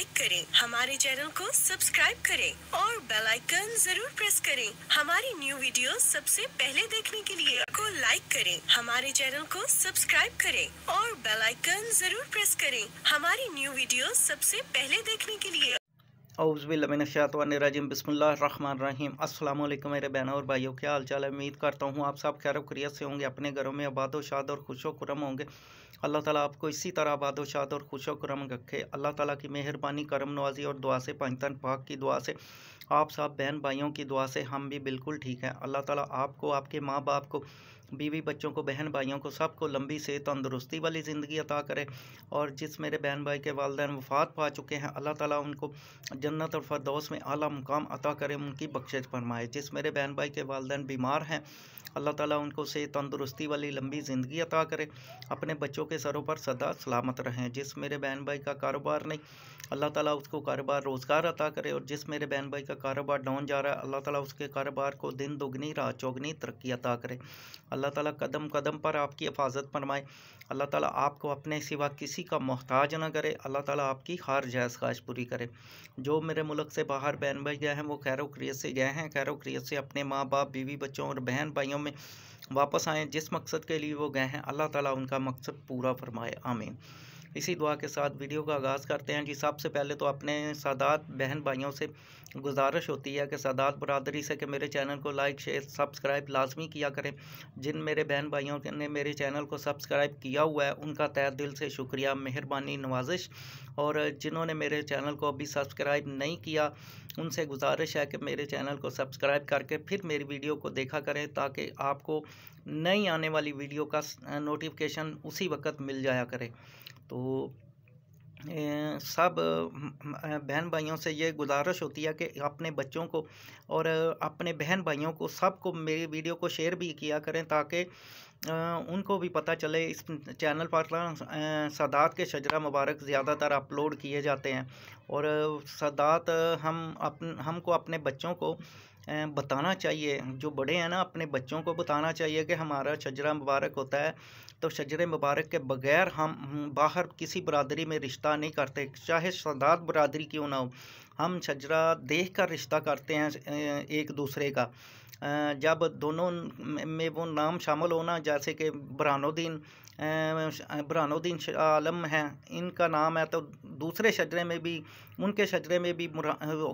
like करें हमारे channel को सब्सक्राइब करें और बेल आइकन जरूर प्रेस करें हमारी न्यू वीडियो सबसे पहले देखने के लिए को लाइक करें हमारे चैनल को सब्सक्राइब करें और बेल आइकन जरूर प्रेस करें हमारी न्यू वीडियो सबसे पहले देखने के लिए अउज़बिल्लाशातवानरजिम बसमीम अस्सलाम मेरे बहनों और भाइयों क्या हाल चाल है उम्मीद करता हूँ आप सब खैर वरीत से होंगे अपने घरों में आबाद शाद और खुश करम होंगे अल्लाह ताला आपको इसी तरह आबाद शाद और खुश करम रखे अल्लाह ताला की मेहरबानी करम नवाजी और दुआ से पंचतन पाक की दुआ से आप सब बहन भाइयों की दुआ से हम भी बिल्कुल ठीक हैं अल्लाह ताली आपको आपके माँ बाप को बीवी बच्चों को बहन भाइयों को सबको लंबी से तंदुरुस्ती वाली ज़िंदगी अता करे और जिस मेरे बहन भाई के वालदे वफ़ात पा चुके हैं अल्लाह ताला उनको जन्नत और फरदौस में अला मुकाम अता करे उनकी बख्शिश फरमाए जिस मेरे बहन भाई के वालदे बीमार हैं अल्लाह ताला उनको से तंदुरुस्ती वाली लंबी ज़िंदगी अता करे अपने बच्चों के सरों पर सदा सलामत रहें जिस मेरे बहन भाई का कारोबार नहीं अल्लाह ताला उसको कारोबार रोज़गार अता करे और जिस मेरे बहन भाई का कारोबार डाउन जा रहा है अल्लाह ताला उसके कारोबार को दिन दोगनी रात चौगनी तरक्की अता करे अल्लाह ताला कदम कदम पर आपकी हिफाजत फरमाए अल्लाह ताला आपको अपने सिवा किसी का मोहताज ना करे अल्लाह ताला आपकी हार जायज़ ख्वाहिश पूरी करे जो मेरे मुल्क से बाहर बहन भाई गए हैं वो खैर वक्रियत से गए हैं खैर वक्रियत से अपने माँ बाप बीवी बच्चों और बहन भाइयों में वापस आएँ जिस मकसद के लिए वो गए हैं अल्लाह ताला उनका मकसद पूरा फरमाए आमीन इसी दुआ के साथ वीडियो का आगाज़ करते हैं जी सबसे पहले तो अपने सादात बहन भाइयों से गुजारिश होती है कि सादात बरदरी से कि मेरे चैनल को लाइक शेयर सब्सक्राइब लाजमी किया करें जिन मेरे बहन भाइयों ने मेरे चैनल को सब्सक्राइब किया हुआ है उनका तय दिल से शुक्रिया मेहरबानी नवाजिश और जिन्होंने मेरे चैनल को अभी सब्सक्राइब नहीं किया उनसे गुजारिश है कि मेरे चैनल को सब्सक्राइब करके फिर मेरी वीडियो को देखा करें ताकि आपको नई आने वाली वीडियो का नोटिफिकेशन उसी वक्त मिल जाया करे तो सब बहन भाइयों से ये गुजारिश होती है कि अपने बच्चों को और अपने बहन भाइयों को सबको मेरी वीडियो को शेयर भी किया करें ताकि उनको भी पता चले इस चैनल पर सदात के शजरा मुबारक ज़्यादातर अपलोड किए जाते हैं और सदात हम अपन हमको अपने बच्चों को बताना चाहिए जो बड़े हैं ना अपने बच्चों को बताना चाहिए कि हमारा शजरा मुबारक होता है तो शजर मुबारक के बगैर हम बाहर किसी बरदरी में रिश्ता नहीं करते चाहे सदात बरदरी क्यों ना हो हम शजरा देख कर रिश्ता करते हैं एक दूसरे का जब दोनों में वो नाम शामिल होना जैसे कि बुरानुद्दीन बुरानुद्दीन आलम हैं इनका नाम है तो दूसरे शजरे में भी उनके शजरे में भी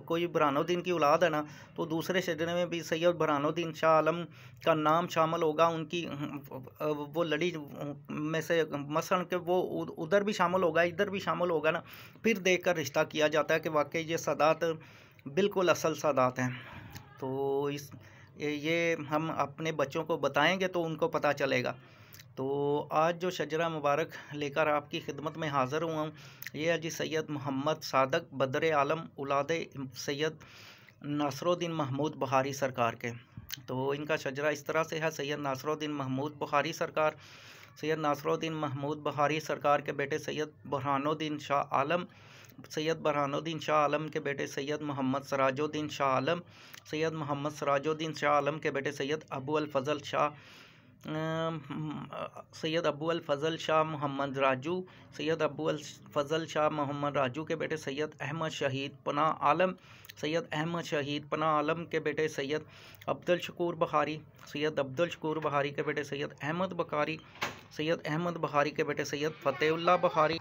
कोई बुरानुद्दीन की औलाद है ना तो दूसरे शजरे में भी सैयद बुरानुद्दीन शाह आलम का नाम शामिल होगा उनकी वो लड़ी में से मसलन के वो उधर भी शामिल होगा इधर भी शामिल होगा ना फिर देख कर रिश्ता किया जाता है कि वाकई ये सादात बिल्कुल असल सादात हैं तो इस ये हम अपने बच्चों को बताएंगे तो उनको पता चलेगा तो आज जो शजरा मुबारक लेकर आपकी खिदमत में हाजिर हुआ हूँ ये है जी सैयद मोहम्मद सादक बदर आलम उलाद सैयद नासरुद्दीन महमूद बुखारी सरकार के तो इनका शजरा इस तरह से है सैयद नासरुद्दीन महमूद बुखारी सरकार सैयद नासरुद्दीन महमूद बुखारी सरकार के बेटे सैयद बुरहानुद्दीन शाह आलम सैयद बरहानुद्दीन शाह आलम के बेटे सैयद मोहम्मद सराजुद्दीन शाह आलम सैयद मोहम्मद सराजुद्दीन शाह आलम के बेटे सैयद अबू फजल शाह सैयद अबू फजल शाह मोहम्मद राजू सैयद अबू अल फजल शाह मोहम्मद राजू के बेटे सैयद अहमद शहीद पना आलम सैयद अहमद शहीद पना आलम के बेटे सैयद अब्दुल शकूर बहारी सैयद अब्दुल शकूर बहारी के बेटे सैयद अहमद बकारी सैयद अहमद बहारी के बेटे सैयद फ़तेहुल्ला बहारी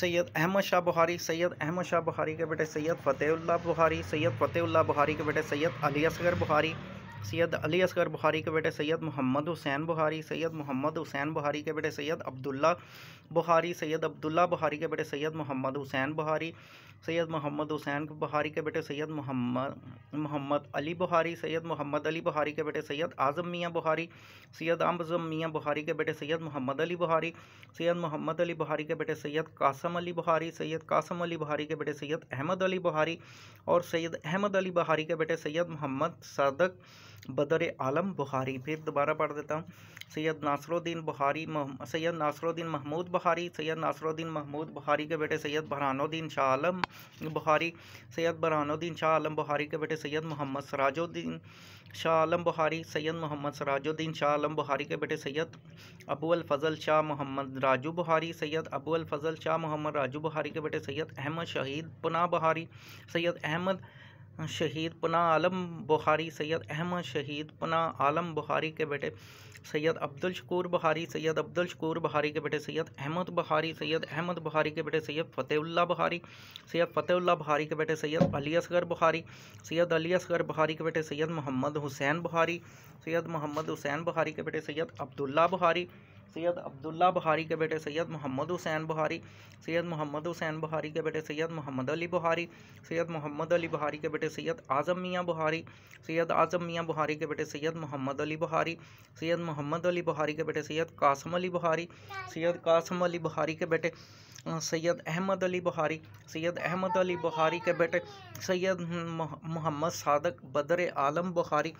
सैयद अहमद शाह बुहारी सैयद अहमद शाह बुहारी के बेटे सैयद फ़तेहुल्ला बुहारी सैयद फ़तेहुल्ला बुहारी के बेटे सैयद अली असगर बुहारी सैयद अली असगर बुखारी के बेटे सैयद मोहम्मद हुसैन बुहारी सैयद मोहम्मद हुसैन बुहारी के बेटे सैयद अब्दुल्ला बुहारी सैयद अब्दुल्ला बुहारी के बेटे सैयद मोहम्मद हुसैन बुहारी सैयद मोहम्मद हुसैन बुहारी के बेटे सैयद मोहम्मद मोहम्मद अली बुहारी सैयद मोहम्मद अली बुहारी के बेटे सैयद आज़म मियाँ बुहारी सैयद आज़म मियाँ बुहारी के बेटे सैयद मोहम्मद अली बुहारी सैयद मोहम्मद अली बुहारी के बेटे सैयद कासम अली बुहारी सैयद कासम अली बुहारी के बेटे सैयद अहमद अली बुहारी और सैयद अहमद अली बुहारी के बेटे सैयद मोहम्मद सदक बदर आलम बुहारी फिर दोबारा पढ़ देता हूँ सैयद नासरुद्दीन बुहारी सैयद नासरुद्दीन महमूद बुहारी सैयद नासरुद्दीन महमूद बुहारी के बेटे सैयद बरहानुद्दीन शाह आलम बुहारी सैयद बरहानुद्दीन शाह आलम बुहारी के बेटे सैयद मोहम्मद सराजुद्दीन शाह आलम बुहारी सैयद मोहम्मद सराजुद्दीन शाह आलम बुहारी के बेटे सैयद अबू अलफजल शाह मोहम्मद राजू बुहारी सैयद अबू फजल शाह मोहम्मद राजू बुहारी के बेटे सैयद अहमद शहीद पुना बुहारी सैयद अहमद शहीद पना आलम बुखारी सैयद अहमद शहीद पना आलम बुखारी के बेटे सैयद अब्दुल शकूर बुखारी सैयद अब्दुल शकूर बुखारी के बेटे सैयद अहमद बुखारी सैयद अहमद बुखारी के बेटे सैयद फ़तेहुल्ला बुखारी सैयद फ़तेहुल्ला बुखारी के बेटे सैयद अली असगर बुखारी सैयद अली असगर बुखारी के बेटे सैयद मोहम्मद हुसैन बुखारी सैयद मोहम्मद हुसैन बुखारी के बेटे सैयद अब्दुल्ला बुखारी सैयद अब्दुल्ला बुहारी के बेटे सैयद मोहम्मद हुसैन बुहारी सैयद मोहम्मद हुसैन बुहारी के बेटे सैयद मोहम्मद अली बुहारी सैयद मोहम्मद अली बुहारी के बेटे सैयद आज़म मियाँ बुहारी सैयद आज़म मियाँ बुहारी के बेटे सैयद मोहम्मद अली बुहारी सैयद मोहम्मद अली बुहारी के बेटे सैयद कासम अली बुहारी सैयद कासम अली बुहारी के बेटे सैयद अहमद अली बुहारी सैयद अहमद अली बुहारी के बेटे सैयद मोहम्मद सादक बदर आलम बुहारी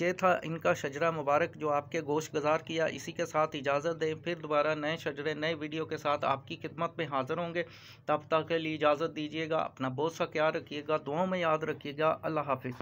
ये था इनका शजरा मुबारक जो आपके गोश गुजार किया इसी के साथ इजाज़त दें फिर दोबारा नए शजरे नए वीडियो के साथ आपकी खिदमत में हाज़िर होंगे तब तक के लिए इजाज़त दीजिएगा अपना बहुत सा ख्याल रखिएगा दुआओं में याद रखिएगा अल्लाह हाफिज़